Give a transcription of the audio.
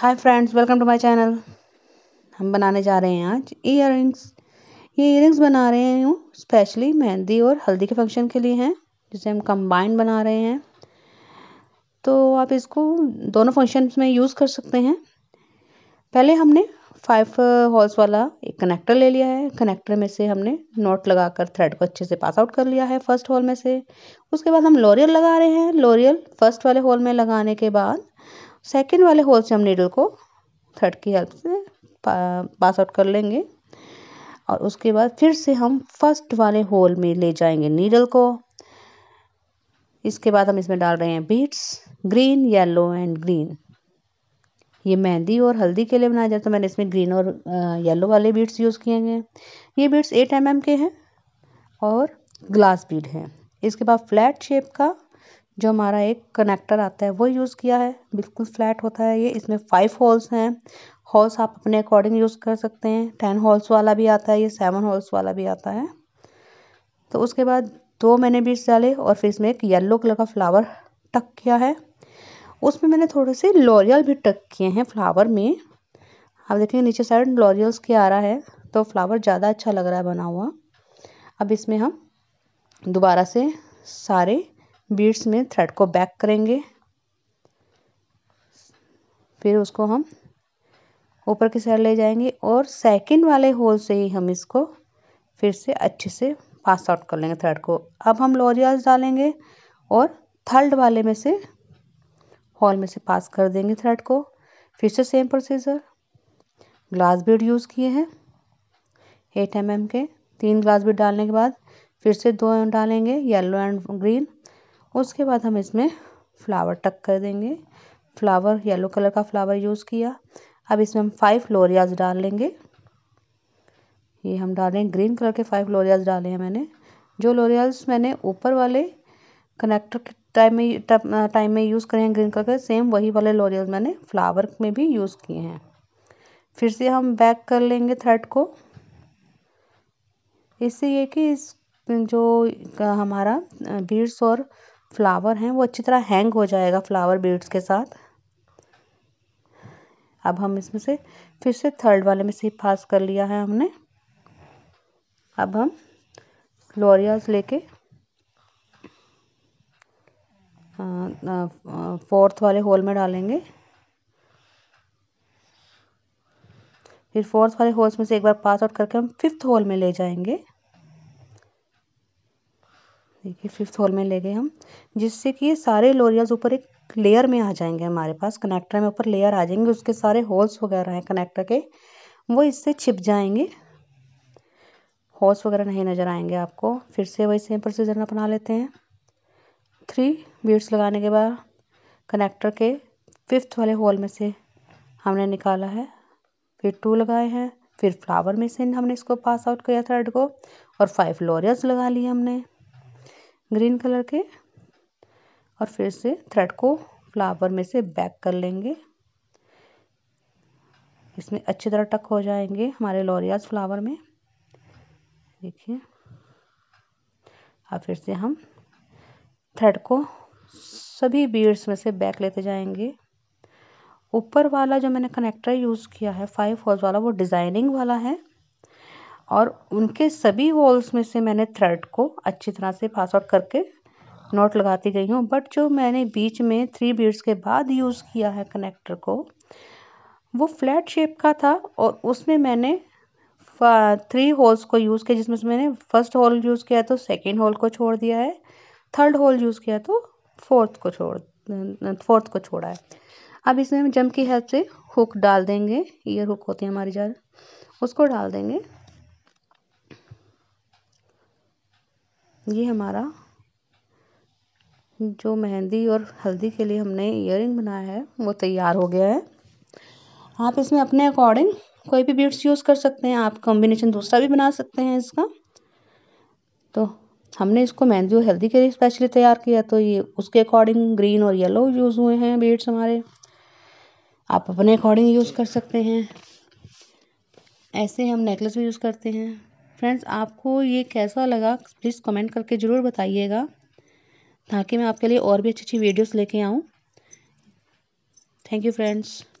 hi friends welcome to my channel हम बनाने जा रहे हैं आज ईयर ये ईयर बना रहे हैं स्पेशली मेहंदी और हल्दी के फंक्शन के लिए हैं जिसे हम कंबाइंड बना रहे हैं तो आप इसको दोनों फंक्शन में यूज़ कर सकते हैं पहले हमने फाइव हॉल्स uh, वाला एक कनेक्टर ले लिया है कनेक्टर में से हमने नोट लगाकर थ्रेड को अच्छे से पास आउट कर लिया है फर्स्ट हॉल में से उसके बाद हम लॉरियल लगा रहे हैं लॉरियल फर्स्ट वाले हॉल में लगाने के बाद सेकेंड वाले होल से हम नीडल को थ्रेड की हेल्प से पास आउट कर लेंगे और उसके बाद फिर से हम फर्स्ट वाले होल में ले जाएंगे नीडल को इसके बाद हम इसमें डाल रहे हैं beads green yellow and green ये मेहंदी और हल्दी के लिए बनाया जाता है तो मैंने इसमें ग्रीन और येलो वाले बीट्स यूज़ किए हैं ये बीट्स एट एम के हैं और ग्लास बीड हैं इसके बाद फ्लैट शेप का जो हमारा एक कनेक्टर आता है वो यूज़ किया है बिल्कुल फ्लैट होता है ये इसमें फाइव होल्स हैं होल्स आप अपने अकॉर्डिंग यूज़ कर सकते हैं टेन होल्स वाला भी आता है ये सेवन होल्स वाला भी आता है तो उसके बाद दो मैंने बीट्स डाले और फिर इसमें एक येल्लो कलर का फ्लावर टक किया है उसमें मैंने थोड़े से लॉरियल भी टक किए हैं फ्लावर में आप देखेंगे नीचे साइड लॉरियल्स के आ रहा है तो फ्लावर ज़्यादा अच्छा लग रहा है बना हुआ अब इसमें हम दोबारा से सारे बीड्स में थ्रेड को बैक करेंगे फिर उसको हम ऊपर की साइड ले जाएंगे और सेकंड वाले होल से ही हम इसको फिर से अच्छे से पास आउट कर लेंगे थ्रेड को अब हम लोरियाज डालेंगे और थर्ड वाले में से हॉल में से पास कर देंगे थ्रेड को फिर से same procedure glass bead use किए हैं एट एम के तीन ग्लास बीड डालने के बाद फिर से दो डालेंगे येलो एंड ग्रीन उसके बाद हम इसमें फ्लावर टक कर देंगे फ्लावर येलो कलर का फ्लावर यूज़ किया अब इसमें हम फाइव लोरियाज डाल लेंगे ये हम डालें ग्रीन कलर के फाइव लोरियाज डाले हैं मैंने जो लोरियाज मैंने ऊपर वाले कनेक्टर के टाइम में टाइम में यूज़ करें ग्रीन कलर के सेम वही वाले लोरियाज मैंने फ्लावर में भी यूज़ किए हैं फिर से हम बैक कर लेंगे थ्रेड को इससे ये कि इस जो हमारा बीड्स और फ्लावर हैं वो अच्छी तरह हैंग हो जाएगा फ्लावर बीड्स के साथ अब हम इसमें से फिर से थर्ड वाले में से पास कर लिया है हमने अब हम लोरियाज लेके फोर्थ वाले होल में डालेंगे फिर फोर्थ वाले होल्स में से एक बार पास आउट करके हम फिफ्थ होल में ले जाएंगे देखिए फिफ्थ होल में ले गए हम जिससे कि सारे लोरियाज़ ऊपर एक लेयर में आ जाएंगे हमारे पास कनेक्टर में ऊपर लेयर आ जाएंगे उसके सारे होल्स वगैरह हैं कनेक्टर के वो इससे छिप जाएंगे होल्स वगैरह नहीं नज़र आएंगे आपको फिर से वही सेम प्रोसीजर अपना लेते हैं थ्री बीड्स लगाने के बाद कनेक्टर के फिफ्थ वाले होल में से हमने निकाला है फिर टू लगाए हैं फिर फ्लावर में से हमने इसको पास आउट किया थर्ड को और फाइव लोरियस लगा लिए हमने ग्रीन कलर के और फिर से थ्रेड को फ्लावर में से बैक कर लेंगे इसमें अच्छी तरह टक हो जाएंगे हमारे लॉरियाज फ्लावर में देखिए और फिर से हम थ्रेड को सभी बीड्स में से बैक लेते जाएंगे ऊपर वाला जो मैंने कनेक्टर यूज़ किया है फाइव फॉल्स वाला वो डिज़ाइनिंग वाला है और उनके सभी वॉल्स में से मैंने थ्रेड को अच्छी तरह से पास आउट करके नॉट लगाती गई हूँ बट जो मैंने बीच में थ्री बीड्स के बाद यूज़ किया है कनेक्टर को वो फ्लैट शेप का था और उसमें मैंने थ्री होल्स को यूज़ किया जिसमें से मैंने फर्स्ट होल यूज़ किया तो सेकेंड होल को छोड़ दिया है थर्ड होल यूज़ किया तो फोर्थ को छोड़ फोर्थ को छोड़ा है अब इसमें हम जम की हेल्प से हुक डाल देंगे ईयर हुक होती है हमारी ज़्यादा उसको डाल देंगे ये हमारा जो मेहंदी और हल्दी के लिए हमने इयर बनाया है वो तैयार हो गया है आप इसमें अपने अकॉर्डिंग कोई भी बीड्स यूज़ कर सकते हैं आप कॉम्बिनेशन दूसरा भी बना सकते हैं इसका तो हमने इसको मेहंदी और हल्दी के लिए स्पेशली तैयार किया तो ये उसके अकॉर्डिंग ग्रीन और येलो यूज़ हुए हैं बीड्स हमारे आप अपने अकॉर्डिंग यूज़ कर सकते हैं ऐसे हम नेकलेस भी यूज़ करते हैं फ्रेंड्स आपको ये कैसा लगा प्लीज़ कमेंट करके ज़रूर बताइएगा ताकि मैं आपके लिए और भी अच्छी अच्छी वीडियोस लेके आऊँ थैंक यू फ्रेंड्स